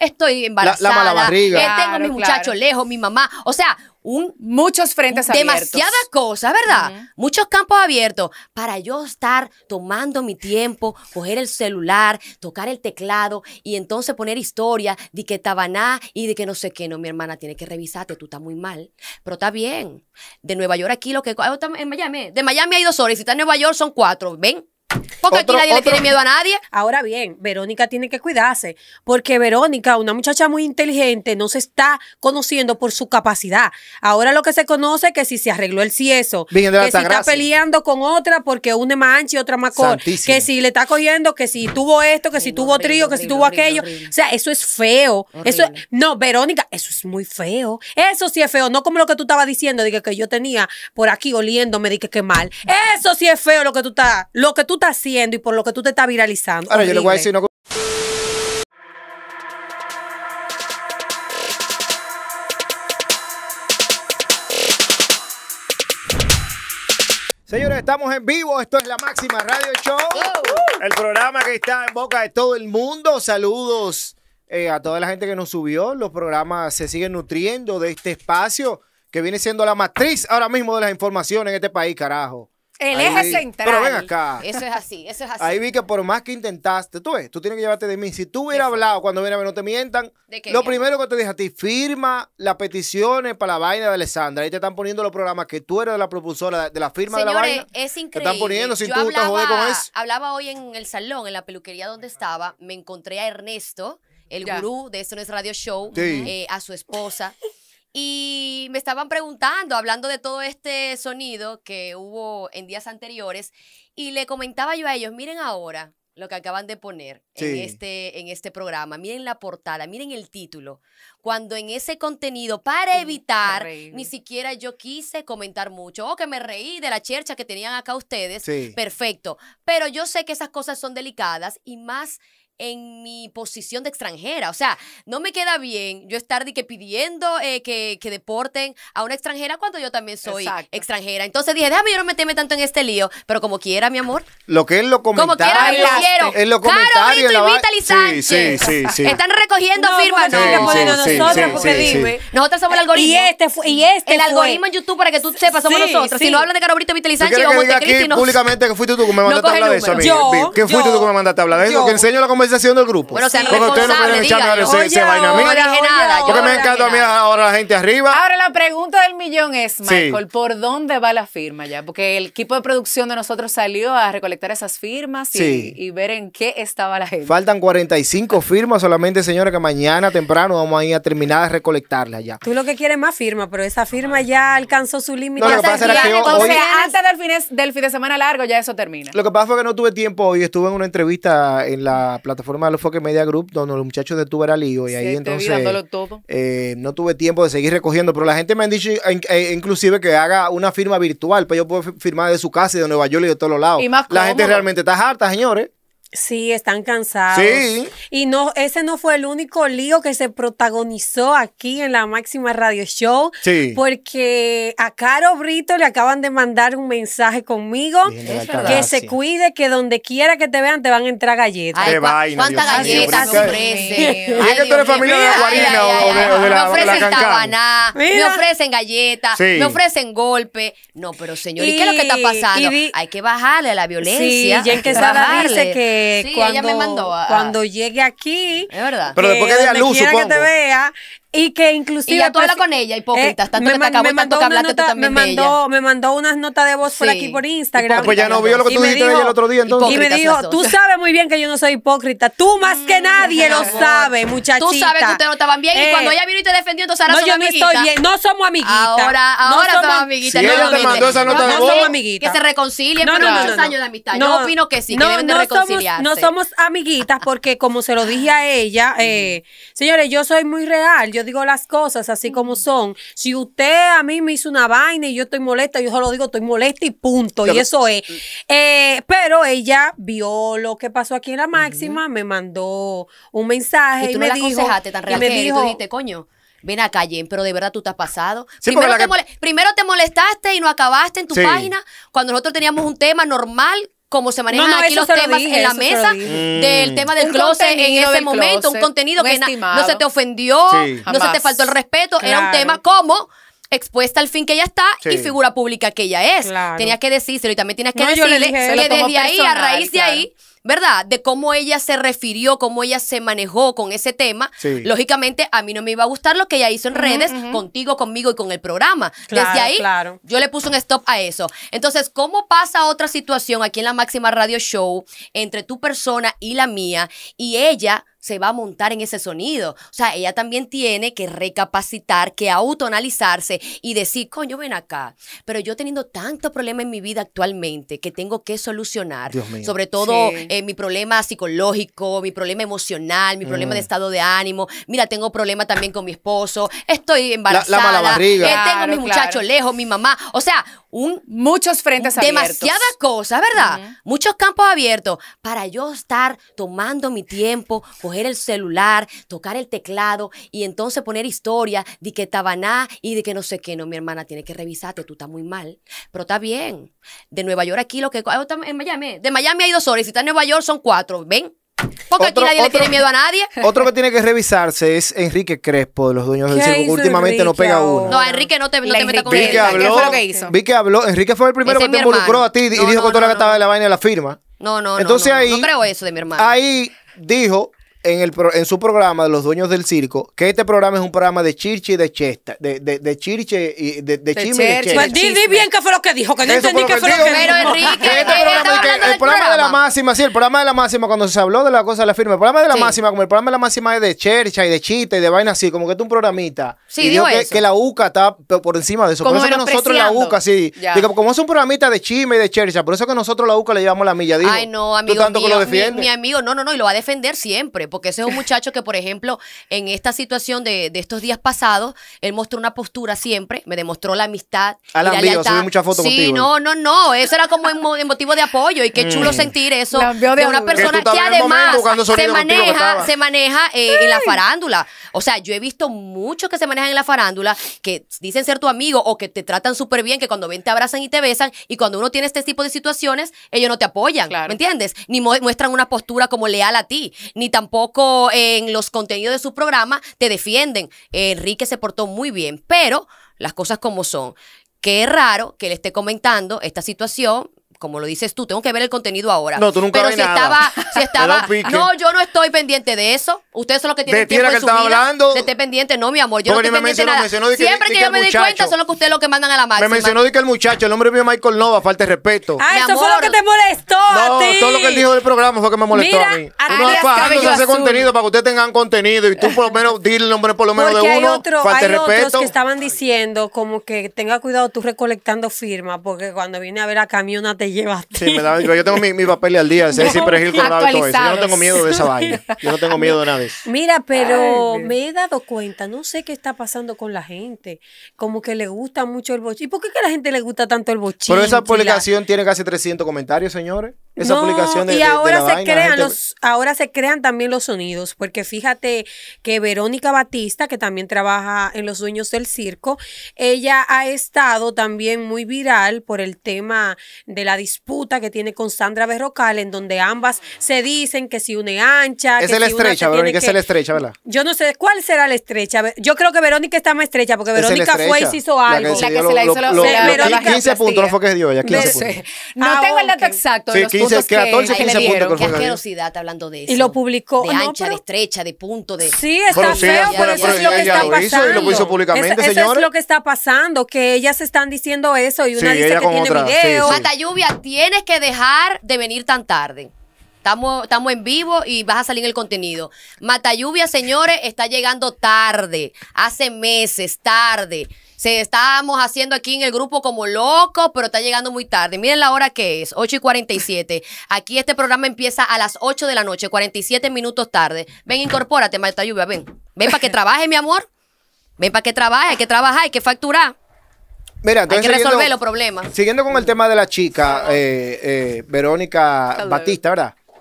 estoy embarazada, eh, tengo a mis muchachos lejos, mi mamá, o sea, un muchos frentes abiertos. Demasiadas cosas, ¿verdad? Muchos campos abiertos para yo estar tomando mi tiempo, coger el celular, tocar el teclado y entonces poner historia de que tabaná y de que no sé qué, no, mi hermana tiene que revisarte, tú estás muy mal, pero está bien. De Nueva York aquí lo que ah, en Miami, de Miami hay dos horas, y si está en Nueva York son cuatro, ¿ven? Porque aquí nadie le tiene miedo a nadie. Ahora bien, Verónica tiene que cuidarse, porque Verónica, una muchacha muy inteligente, no se está conociendo por su capacidad. Ahora lo que se conoce es que si se arregló el cieso, que si está peleando con otra porque una es más ancha y otra más corta, que si le está cogiendo, que si tuvo esto, que si tuvo trío, que si tuvo aquello. O sea, eso es feo. Eso no, Verónica, eso es muy feo. Eso sí es feo, no como lo que tú estabas diciendo, de que, yo tenía por aquí oliéndome, dije que, que mal. Eso sí es feo lo que tú estás, lo que tú estás haciendo y por lo que tú te estás viralizando. Ahora, Señores, estamos en vivo. Esto es la máxima radio show. El programa que está en boca de todo el mundo. Saludos eh, a toda la gente que nos subió. Los programas se siguen nutriendo de este espacio que viene siendo la matriz ahora mismo de las informaciones en este país, carajo. El eje central. Pero ven acá. Eso es así, eso es así. Ahí vi que por más que intentaste, tú ves, tú tienes que llevarte de mí. Si tú hubieras hablado cuando viene a ver, no te mientan. ¿De Lo primero que te dije a ti, firma las peticiones para la vaina de Alessandra. Ahí te están poniendo los programas que tú eres de la propulsora de- la firma de la vaina. es increíble. Te están poniendo sin tú te hablaba, con eso. hablaba hoy en el salón, en la peluquería donde estaba, me encontré a Ernesto, el gurú de Esto No es Radio Show, eh, a su esposa. Y me estaban preguntando, hablando de todo este sonido que hubo en días anteriores, y le comentaba yo a ellos, miren ahora lo que acaban de poner en, este, en este programa, miren la portada, miren el título, cuando en ese contenido, para mm, evitar, ni siquiera yo quise comentar mucho, o oh, que me reí de la chercha que tenían acá ustedes, perfecto, pero yo sé que esas cosas son delicadas y más en mi posición de extranjera. O sea, no me queda bien yo estar de que pidiendo eh, que, que, deporten a una extranjera cuando yo también soy extranjera. Entonces dije, déjame yo no meterme tanto en este lío, pero como quiera, mi amor. Lo que es lo comentario. Como quiera, lo quiero. Es lo comentario. y Vitaly Sánchez. Están recogiendo firmas. No, nosotros, porque dime. Nosotros somos el algoritmo. Y este y este El algoritmo en YouTube, para que tú sepas, somos nosotros. Si no hablan de Caro Brito y Vitaly Sánchez, yo Montecristi no. públicamente que fuiste tú que me mandaste a hablar de eso, amigo. Que fuiste tú que me mandaste a hablar de eso, que enseño la conversación conversación del grupo. Bueno, sean ustedes no ahora Porque me encanta ahora la gente arriba. Ahora la pregunta del millón es, Michael, ¿por dónde va la firma ya? Porque el equipo de producción de nosotros salió a recolectar esas firmas y, ver en qué estaba la gente. Faltan 45 firmas solamente, señora, que mañana temprano vamos a ir a terminar de recolectarlas ya. Tú lo que quieres más firma, pero esa firma ya alcanzó su límite. No, lo que pasa es que o antes del fin, del fin de semana largo ya eso termina. Lo que pasa fue que no tuve tiempo hoy, estuve en una entrevista en la plataforma plataforma de los Foque Media Group, donde los muchachos de lío y ahí entonces eh, no tuve tiempo de seguir recogiendo, pero la gente me han dicho eh, inclusive que haga una firma virtual, para pues yo puedo firmar de su casa y de Nueva York y de todos los lados. la gente realmente está harta, señores. Sí, están cansados. Sí. Y no, ese no fue el único lío que se protagonizó aquí en la máxima radio show. Sí. Porque a Caro Brito le acaban de mandar un mensaje conmigo que se cuide, que donde quiera que te vean te van a entrar galletas. Ay, vaina, ¿Cuántas galletas ofrecen? que tú familia de la Me ofrecen tabaná, me ofrecen galletas, no me ofrecen golpe. No, pero señor, ¿y, qué es lo que está pasando? Hay que bajarle a la violencia. Sí, que Quesada dice que sí, cuando, ella me mandó a, cuando llegue aquí, es verdad. Pero después que eh, dé a luz, supongo. que te vea, y que inclusive... Y ya tú hablas con ella, hipócrita. Eh, tanto tanto que también me mandó, ella. Me mandó unas notas de voz por aquí por Instagram. Pues ya no vio lo que tú dijiste el otro día, Y me dijo, tú sabes muy bien que yo no soy hipócrita. Tú más que mm, nadie lo sabes, muchachita. Tú sabes que ustedes no estaban bien. Y eh, cuando ella vino y te defendió, entonces ahora no, yo no estoy bien. No somos amiguitas. Ahora, ahora somos amiguitas. Si ella te mandó esa nota de voz... Que se reconcilien, pero muchos años de amistad. Yo opino que sí, deben de reconciliarse. No somos amiguitas porque, como se lo dije a ella, eh, señores, yo soy muy real. Yo digo las cosas así como son. Si usted a mí me hizo una vaina y yo estoy molesta, yo solo digo estoy molesta y punto. Y eso es. Mm. Eh, pero ella vio lo que pasó aquí en la máxima, me mandó un mensaje. Y, me dijo, tan tú dijiste, coño ven a calle pero de verdad tú te has pasado. primero, te molestaste y no acabaste en tu página cuando nosotros teníamos un tema normal como se manejan aquí los temas en la mesa, del tema del closet en ese momento, un contenido que no se te ofendió, no se te faltó el respeto, era un tema como expuesta al fin que ella está y figura pública que ella es. Tenías que decírselo y también tenías que decirle que desde ahí, a raíz de ahí, ¿verdad? De cómo ella se refirió, cómo ella se manejó con ese tema, lógicamente a mí no me iba a gustar lo que ella hizo en redes, contigo, conmigo y con el programa. Claro, Desde ahí, yo le puse un stop a eso. Entonces, ¿cómo pasa otra situación aquí en la Máxima Radio Show entre tu persona y la mía? Y ella se va a montar en ese sonido. O sea, ella también tiene que recapacitar, que autoanalizarse y decir, coño, ven acá. Pero yo teniendo tanto problema en mi vida actualmente que tengo que solucionar, sobre todo eh, mi problema psicológico, mi problema emocional, mi problema de mm. estado de ánimo. Mira, tengo problema también con mi esposo, estoy embarazada, eh, tengo mis lejos, mi mamá. O sea, muchos frentes abiertos. Demasiada cosa, ¿verdad? Muchos campos abiertos para yo estar tomando mi tiempo, coger el celular, tocar el teclado y entonces poner historia de que tabaná y de que no sé qué. No, mi hermana, tiene que revisarte, tú estás muy mal, pero está bien. De Nueva York aquí lo que ah, en Miami, de Miami hay dos horas si está en Nueva York son cuatro, ¿ven? Porque aquí nadie le tiene miedo a nadie. Otro que tiene que revisarse es Enrique Crespo, de los dueños del circo, que últimamente no pega uno. No, Enrique no te, no te metas con él. Habló, lo que hizo? Vi que habló, Enrique fue el primero que te involucró a ti y dijo con toda la que estaba en la vaina de la firma. No, no, Entonces, Ahí, no creo eso de mi hermano. Ahí dijo en, el, en su programa de los dueños del circo que este programa es un programa de chirche y de chesta, de, de, de chirche y de, de, y de chesta. Pues di, bien qué fue lo que dijo, que no entendí qué fue lo que dijo. Este Pero el programa, de la máxima, sí, el programa de la máxima, cuando se habló de la cosa de la firma, el programa de la máxima, como el programa de la máxima es de chercha y de chiste y de vaina así, como que es un programita. Sí, y que, la UCA está por encima de eso. Como que nosotros la UCA, sí. Digo, como es un programita de chisme y de chercha, por eso que nosotros la UCA le llevamos la milla. Digo, Ay, no, amigo. amigo, no, no, no, y lo va a defender siempre porque ese es un muchacho que, por ejemplo, en esta situación de, estos días pasados, él mostró una postura siempre, me demostró la amistad. Alan, la subí muchas fotos sí, no, no, no, eso era como en, motivo de apoyo y qué mm. chulo sentir eso de, una persona que, además se maneja, se eh, maneja en la farándula. O sea, yo he visto muchos que se manejan en la farándula que dicen ser tu amigo o que te tratan súper bien, que cuando ven te abrazan y te besan y cuando uno tiene este tipo de situaciones, ellos no te apoyan, ¿me entiendes? Ni muestran una postura como leal a ti, ni tampoco en los contenidos de su programa te defienden. Enrique se portó muy bien, pero las cosas como son. Qué raro que le esté comentando esta situación como lo dices tú, tengo que ver el contenido ahora. No, tú nunca Pero si nada. estaba, si estaba, no, yo no estoy pendiente de eso. Ustedes son los que tienen de tiempo en que su Hablando. esté pendiente, no, mi amor, yo no, estoy pendiente nada. Siempre que, yo me di cuenta son los que ustedes los que mandan a la máxima. Me mencionó de que el muchacho, el hombre mío Michael Nova, falta de respeto. Ah, eso fue lo que te molestó no, a ti. todo lo que él dijo del programa fue que me molestó a mí. no ese contenido para que ustedes tengan contenido y tú por lo menos dile el nombre por lo menos de uno, falta hay respeto. otros que estaban diciendo como que tenga cuidado tú recolectando firmas porque cuando viene a ver a camión llevaste. yo tengo mi, mi, papel al día, eso. Yo no tengo miedo de esa vaina. Yo no tengo miedo de nada Mira, pero me he dado cuenta, no sé qué está pasando con la gente. Como que le gusta mucho el bochín. ¿Y por qué que a la gente le gusta tanto el bochín? Pero esa publicación tiene casi 300 comentarios, señores no, y ahora se crean los ahora se crean también los sonidos porque fíjate que Verónica Batista que también trabaja en los dueños del circo ella ha estado también muy viral por el tema de la disputa que tiene con Sandra Berrocal en donde ambas se dicen que si une ancha es la estrecha Verónica es la estrecha verdad yo no sé cuál será la estrecha yo creo que Verónica está más estrecha porque Verónica fue y se hizo algo la que se, la hizo puntos no fue dio ella 15 puntos ah, no tengo el dato exacto 15, 14, 15 puntos. Qué asquerosidad hablando de eso. Y lo publicó. De ah, ancha, de estrecha, de punto, de... Sí, está feo, pero eso es lo que está pasando. lo hizo públicamente, es, Eso es lo que está pasando, que ellas están diciendo eso y una dice que tiene video. Mata Lluvia, tienes que dejar de venir tan tarde. Estamos, estamos, en vivo y vas a salir en el contenido. mata lluvia señores, está llegando tarde. Hace meses, tarde. Se estábamos haciendo aquí en el grupo como locos, pero está llegando muy tarde. Miren la hora que es, 8 y 47. Aquí este programa empieza a las 8 de la noche, 47 minutos tarde. Ven, incorpórate, malta Lluvia, ven. Ven para que trabaje, mi amor. Ven para que trabaje, hay que trabajar, hay que facturar. Mira, hay que resolver los problemas. Siguiendo con el tema de la chica, eh, eh, Verónica Batista, ¿verdad? sí,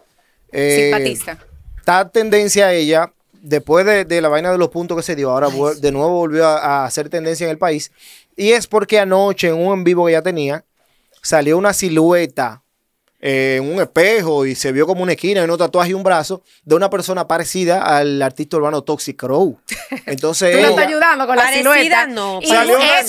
eh, Batista. Está tendencia a ella después de, la vaina de los puntos que se dio, ahora de nuevo volvió a, a, hacer tendencia en el país. Y es porque anoche en un en vivo que ya tenía, salió una silueta en un espejo y se vio como una esquina y un tatuaje y un brazo de una persona parecida al artista urbano Toxic Crow. Entonces Tú ayudando con la parecida, no. ese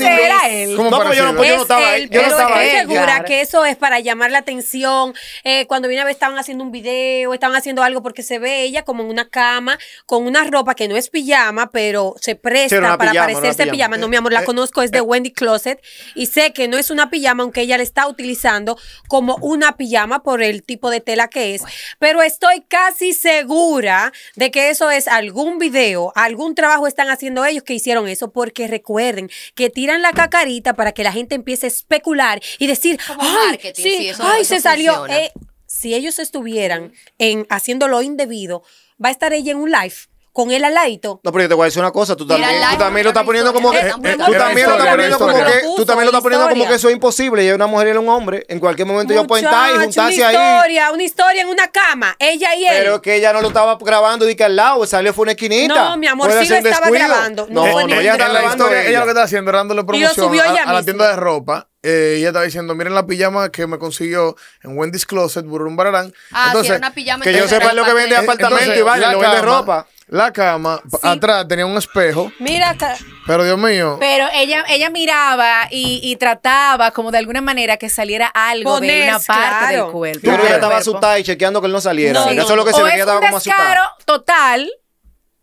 era él. no, yo no, pues yo no estaba ahí. Yo estoy segura que eso es para llamar la atención. Eh, cuando viene a ver estaban haciendo un video, estaban haciendo algo porque se ve ella como en una cama con una ropa que no es pijama, pero se presta para parecerse pijama. pijama. No, mi amor, la eh, conozco, es de eh. Wendy Closet y sé que no es una pijama, aunque ella la está utilizando como una pijama llama por el tipo de tela que es, pero estoy casi segura de que eso es algún video, algún trabajo están haciendo ellos que hicieron eso, porque recuerden que tiran la cacarita para que la gente empiece a especular y decir, ay, ay se salió. Eh, si ellos estuvieran en haciendo lo indebido, va a estar ella en un live con él al ladito. No, pero yo te voy a decir una cosa, tú también, también lo estás poniendo como que tú también lo estás poniendo como que eh, tú también lo estás poniendo como que eso es imposible, y una mujer y un hombre, en cualquier momento yo puedo y juntarse ahí. Una historia, una historia en una cama, ella y él. Pero que ella no lo estaba grabando y que al lado, salió fue una esquinita. No, mi amor, sí lo estaba grabando. No, no, ella ella lo que está haciendo dándole promoción a la tienda de ropa. Eh, ella estaba diciendo, miren la pijama que me consiguió en Wendy's Closet, Burum Bararán. Ah, entonces, una pijama. Que yo sepa lo que vende apartamento y vaya, lo vende ropa la cama, atrás tenía un espejo. Mira, pero Dios mío. Pero ella, ella miraba y, trataba como de alguna manera que saliera algo de una parte del cuerpo. Yo ella estaba asustada y chequeando que él no saliera. No, Eso es lo que se veía, estaba como asustada. total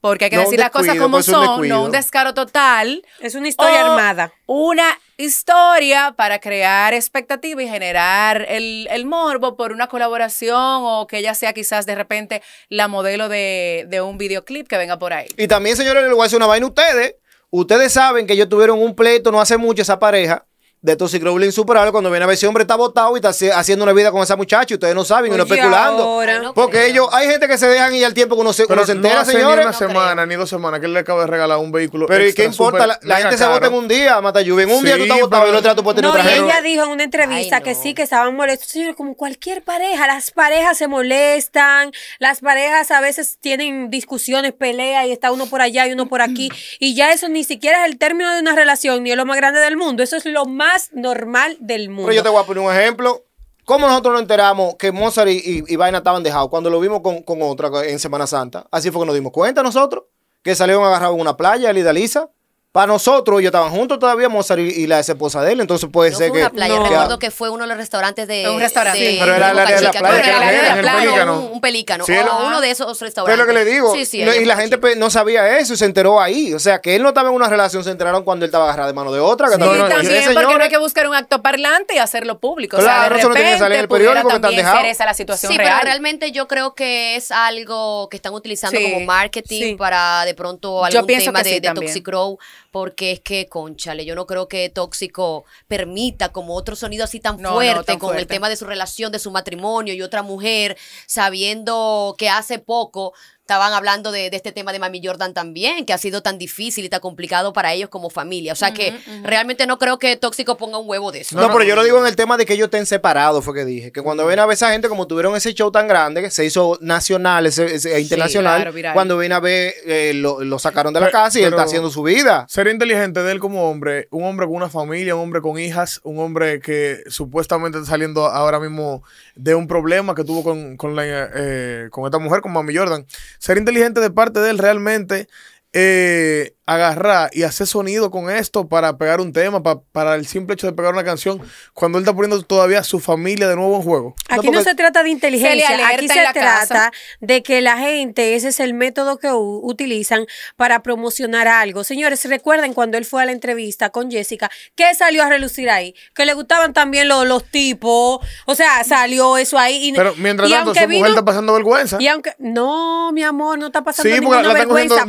porque hay que decir las cosas como son, no un descaro total. Es una historia armada. Una historia para crear expectativa y generar el, morbo por una colaboración o que ella sea quizás de repente la modelo de, un videoclip que venga por ahí. Y también, señores, les voy a decir una vaina ustedes. Ustedes saben que ellos tuvieron un pleito no hace mucho esa pareja de Toxic Growling superarlo cuando viene a ver ese hombre está botado y está haciendo una vida con esa muchacha y ustedes no saben, no especulando. porque ellos, hay gente que se dejan y al tiempo que uno se, uno se entera, no señores. Ni una semana, ni dos semanas, que él le acaba de regalar un vehículo. Pero ¿y qué importa? la, gente se vota en un día, mata lluvia. En un día tú estás botado y el otro día tú puedes tener otra gente. Ella dijo en una entrevista que sí, que estaban molestos. Señores, como cualquier pareja, las parejas se molestan, las parejas a veces tienen discusiones, peleas y está uno por allá y uno por aquí. y ya eso ni siquiera es el término de una relación, ni es lo más grande del mundo. Eso es lo más normal del mundo. Pero yo te voy a poner un ejemplo. ¿Cómo nosotros nos enteramos que Mozart y, Vaina estaban dejados cuando lo vimos con, con, otra en Semana Santa? Así fue que nos dimos cuenta nosotros, que salieron agarrados en una playa, Lidalisa. Lisa para nosotros, ellos estaban juntos todavía, Mozart y, la esposa de él, entonces puede ser que. Una playa. Recuerdo que fue uno de los restaurantes de. Un restaurante. sí, pero era el área de la playa. Era la pelícano. Un, pelícano. Sí, o uno de esos restaurantes. Pero lo que le digo. Sí, sí, y la gente pues, no sabía eso y se enteró ahí. O sea, que él no estaba en una relación, se enteraron cuando él estaba agarrado de mano de otra. Que también, porque no hay que buscar un acto parlante y hacerlo público. Claro, o sea, eso no tiene que salir en el periódico que están dejando. esa la situación sí, pero realmente yo creo que es algo que están utilizando como marketing para de pronto algún tema de Toxic porque es que, conchale, yo no creo que Tóxico permita como otro sonido así tan, fuerte, con el tema de su relación, de su matrimonio y otra mujer, sabiendo que hace poco estaban hablando de, este tema de Mami Jordan también, que ha sido tan difícil y tan complicado para ellos como familia. O sea que realmente no creo que Tóxico ponga un huevo de eso. No, pero yo lo digo en el tema de que ellos estén separados, fue que dije. Que cuando ven a ver esa gente, como tuvieron ese show tan grande, que se hizo nacional, ese, internacional, cuando ven a ver, eh, lo, sacaron de la casa y él está haciendo su vida. Ser inteligente de él como hombre, un hombre con una familia, un hombre con hijas, un hombre que supuestamente está saliendo ahora mismo de un problema que tuvo con, con, eh, con esta mujer, con Mami Jordan ser inteligente de parte de él realmente eh, agarrar y hacer sonido con esto para pegar un tema, para el simple hecho de pegar una canción, cuando él está poniendo todavía a su familia de nuevo en juego. Aquí no, se trata de inteligencia, aquí se trata de que la gente, ese es el método que utilizan para promocionar algo. Señores, recuerden cuando él fue a la entrevista con Jessica, qué salió a relucir ahí? Que le gustaban también los, tipos, o sea, salió eso ahí. Y, Pero mientras tanto, su mujer está pasando vergüenza. Y aunque, no, mi amor, no está pasando sí, ninguna vergüenza,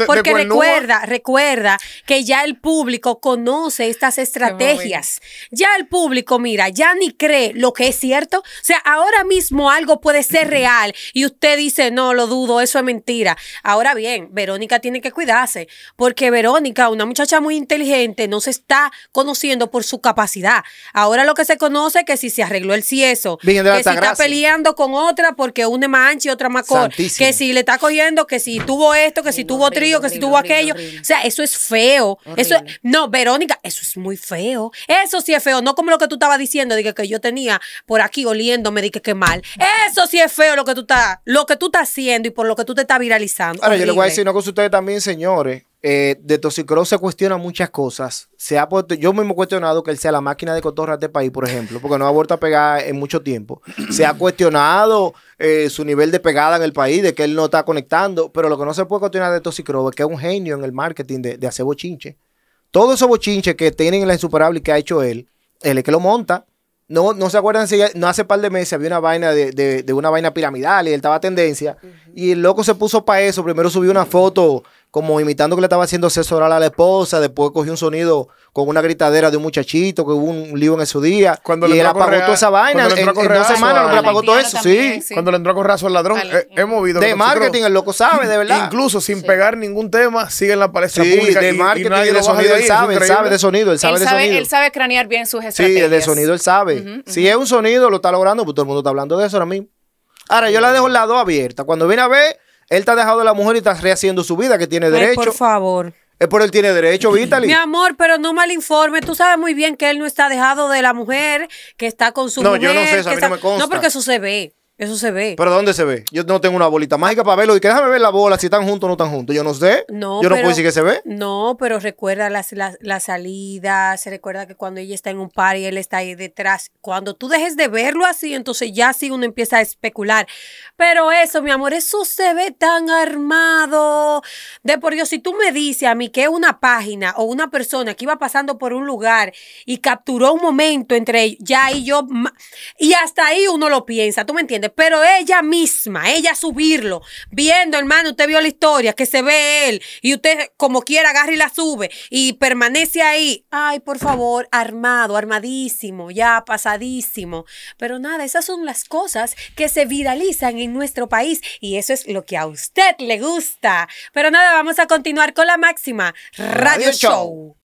recuerda, recuerda que ya el público conoce estas estrategias. Ya el público, mira, ya ni cree lo que es cierto. O sea, ahora mismo algo puede ser real y usted dice, no, lo dudo, eso es mentira. Ahora bien, Verónica tiene que cuidarse, porque Verónica, una muchacha muy inteligente, no se está conociendo por su capacidad. Ahora lo que se conoce es que si se arregló el cieso, que si está peleando con otra porque una es más ancha y otra más corta, Que si le está cogiendo, que si tuvo esto, que si tuvo trío, que si tuvo que O sea, eso es feo. Eso no, Verónica, eso es muy feo. Eso sí es feo, no como lo que tú estabas diciendo, dije que, yo tenía por aquí oliéndome, dije que, mal. Eso sí es feo lo que tú estás, lo que tú estás haciendo y por lo que tú te estás viralizando. Ahora, yo le voy a decir no cosa ustedes también, señores. Eh, de Toxicro se cuestiona muchas cosas. Se ha yo mismo he cuestionado que él sea la máquina de cotorras de este país, por ejemplo, porque no ha vuelto a pegar en mucho tiempo. Se ha cuestionado eh, su nivel de pegada en el país, de que él no está conectando, pero lo que no se puede cuestionar de Toxicro es que es un genio en el marketing de, hacer bochinche. Todos esos bochinches que tienen en la insuperable que ha hecho él, él es que lo monta. No, no se acuerdan si no hace par de meses había una vaina de, una vaina piramidal y él estaba a tendencia. Y el loco se puso para eso. Primero subió una foto como imitando que le estaba haciendo sexo a la esposa, después cogió un sonido con una gritadera de un muchachito que hubo un lío en su día y él apagó toda esa vaina en, dos semanas, le apagó todo eso, sí. Cuando le entró a corrazo al ladrón, eh, movido. de marketing el loco sabe, de verdad. Incluso sin pegar ningún tema, sigue en la palestra pública de marketing y, de sonido, él sabe, él sabe de sonido, él sabe él de sabe, sonido. Él sabe cranear bien sus estrategias. Sí, de sonido él sabe. Si es un sonido lo está logrando, pues todo el mundo está hablando de eso ahora mismo. Ahora yo la dejo la lado abierta, cuando viene a ver él está dejado de la mujer y está rehaciendo su vida, que tiene derecho. por favor. Es por él tiene derecho, Vitaly. Mi amor, pero no mal informe. Tú sabes muy bien que él no está dejado de la mujer, que está con su mujer. No, yo no sé, eso a mí no me consta. No, porque eso se ve. Eso se ve. ¿Pero dónde se ve? Yo no tengo una bolita mágica para verlo. Y que déjame ver la bola, si están juntos o no están juntos. Yo no sé. No, Yo no puedo decir que se ve. No, pero recuerda las, las, las, salidas. Se recuerda que cuando ella está en un par y él está ahí detrás. Cuando tú dejes de verlo así, entonces ya sí uno empieza a especular. Pero eso, mi amor, eso se ve tan armado. De por Dios, si tú me dices a mí que una página o una persona que iba pasando por un lugar y capturó un momento entre ellos, ya ahí yo. Y hasta ahí uno lo piensa. ¿Tú me entiendes? Pero ella misma, ella subirlo, viendo, hermano, usted vio la historia, que se ve él, y usted como quiera agarra y la sube, y permanece ahí, ay, por favor, armado, armadísimo, ya pasadísimo. Pero nada, esas son las cosas que se viralizan en nuestro país, y eso es lo que a usted le gusta. Pero nada, vamos a continuar con la máxima Radio, Show.